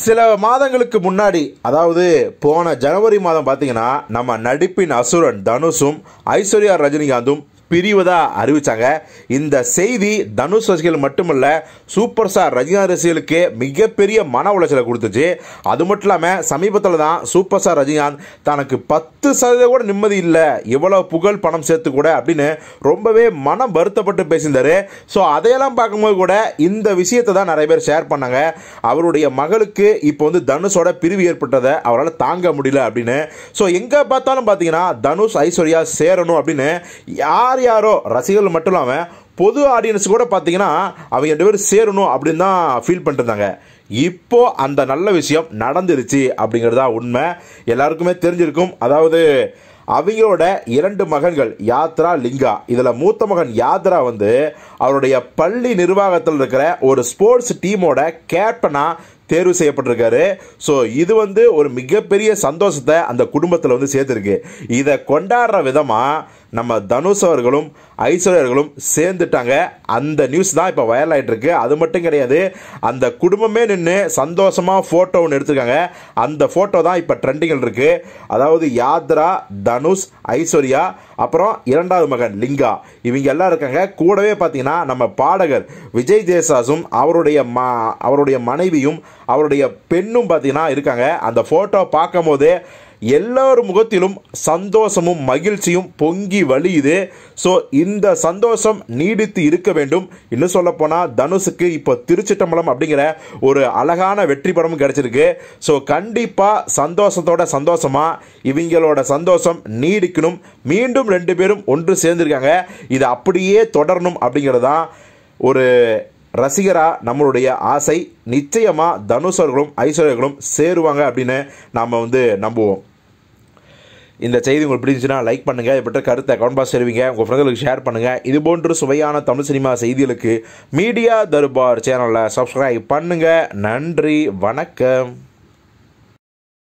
சில மாதங்களுக்கு முன்னாடி அதாவது போன ஜனவரி மாதம் பார்த்தீங்கன்னா நம்ம நடிப்பின் அசுரன் தனுஷும் ஐஸ்வர்யா ரஜினிகாந்தும் பிரிவதாக அறிவித்தாங்க இந்த செய்தி தனுஷ் ரசிகர்கள் மட்டுமல்ல சூப்பர் ஸ்டார் ரஜினா ரசிகர்களுக்கு மிகப்பெரிய மன உளைச்சலை கொடுத்துச்சு அது மட்டும் இல்லாமல் சமீபத்தில் தான் சூப்பர் ஸ்டார் ரஜினிகாந்த் தனக்கு பத்து சதவீதம் கூட நிம்மதி இல்லை எவ்வளோ புகழ் பணம் சேர்த்து கூட அப்படின்னு ரொம்பவே மனம் வருத்தப்பட்டு பேசியிருந்தார் ஸோ அதையெல்லாம் பார்க்கும்போது கூட இந்த விஷயத்தை தான் நிறைய பேர் ஷேர் பண்ணாங்க அவருடைய மகளுக்கு இப்போ வந்து தனுஷோட பிரிவு ஏற்பட்டதை அவரால் தாங்க முடியல அப்படின்னு ஸோ எங்கே பார்த்தாலும் பார்த்தீங்கன்னா தனுஷ் ஐஸ்வர்யா சேரணும் அப்படின்னு யார் யாரோ ரசிகர்கள் மட்டும் இல்லாமல் பொது ஆடியன்ஸ் கூட பார்த்தீங்கன்னா அவங்க ரெண்டு பேரும் சேரணும் அப்படின்னு தான் ஃபீல் பண்ணிருந்தாங்க இப்போ அந்த நல்ல விஷயம் நடந்துருச்சு அப்படிங்கிறதா உண்மை எல்லாருக்குமே தெரிஞ்சிருக்கும் அதாவது அவங்களோட இரண்டு மகன்கள் யாத்ரா லிங்கா இதில் மூத்த மகன் யாத்ரா வந்து அவருடைய பள்ளி நிர்வாகத்தில் இருக்கிற ஒரு ஸ்போர்ட்ஸ் டீமோட கேப்டனாக தேர்வு செய்யப்பட்டிருக்காரு ஸோ இது வந்து ஒரு மிகப்பெரிய சந்தோஷத்தை அந்த குடும்பத்தில் வந்து சேர்த்துருக்கு இதை கொண்டாடுற விதமாக நம்ம தனுஷ் அவர்களும் ஐஸ்வர்யர்களும் சேர்ந்துட்டாங்க அந்த நியூஸ் தான் இப்போ வைரல் ஆகிட்டு இருக்கு அது மட்டும் கிடையாது அந்த குடும்பமே நின்று சந்தோஷமாக ஃபோட்டோ ஒன்று எடுத்துருக்காங்க அந்த ஃபோட்டோ தான் இப்போ ட்ரெண்டிங்கில் இருக்கு அதாவது யாத்ரா தனுஷ் ஐஸ்வர்யா அப்புறம் இரண்டாவது மகன் லிங்கா இவங்க எல்லாம் இருக்காங்க கூடவே பார்த்தீங்கன்னா நம்ம பாடகர் விஜய் தேசாஸும் அவருடைய மா அவருடைய மனைவியும் அவருடைய பெண்ணும் பார்த்தீங்கன்னா இருக்காங்க அந்த ஃபோட்டோ பார்க்கும் போதே எல்லார் முகத்திலும் சந்தோஷமும் மகிழ்ச்சியும் பொங்கி வழியுது ஸோ இந்த சந்தோஷம் நீடித்து இருக்க வேண்டும் இன்னும் சொல்லப்போனால் தனுஷுக்கு இப்போ திருச்சிட்டம்பலம் அப்படிங்கிற ஒரு அழகான வெற்றி படமும் கிடச்சிருக்கு ஸோ கண்டிப்பாக சந்தோஷத்தோட சந்தோஷமாக இவங்களோட சந்தோஷம் நீடிக்கணும் மீண்டும் ரெண்டு பேரும் ஒன்று சேர்ந்துருக்காங்க இது அப்படியே தொடரணும் அப்படிங்கிறது தான் ஒரு ரசிகராக நம்மளுடைய ஆசை நிச்சயமாக தனுஷர்களும் ஐஸ்வர்யர்களும் சேருவாங்க அப்படின்னு நாம் வந்து நம்புவோம் இந்த செய்தி உங்களுக்கு பிடிச்சிச்சுன்னா லைக் பண்ணுங்கள் இது பற்றி கருத்தை கமெண்ட் பாக்ஸ் தெரிவிங்க உங்கள் ஃப்ரெண்டுகளுக்கு ஷேர் பண்ணுங்கள் இது போன்று சுவையான தமிழ் சினிமா செய்திகளுக்கு மீடியா தர்பார் சேனலில் சப்ஸ்கிரைப் பண்ணுங்கள் நன்றி வணக்கம்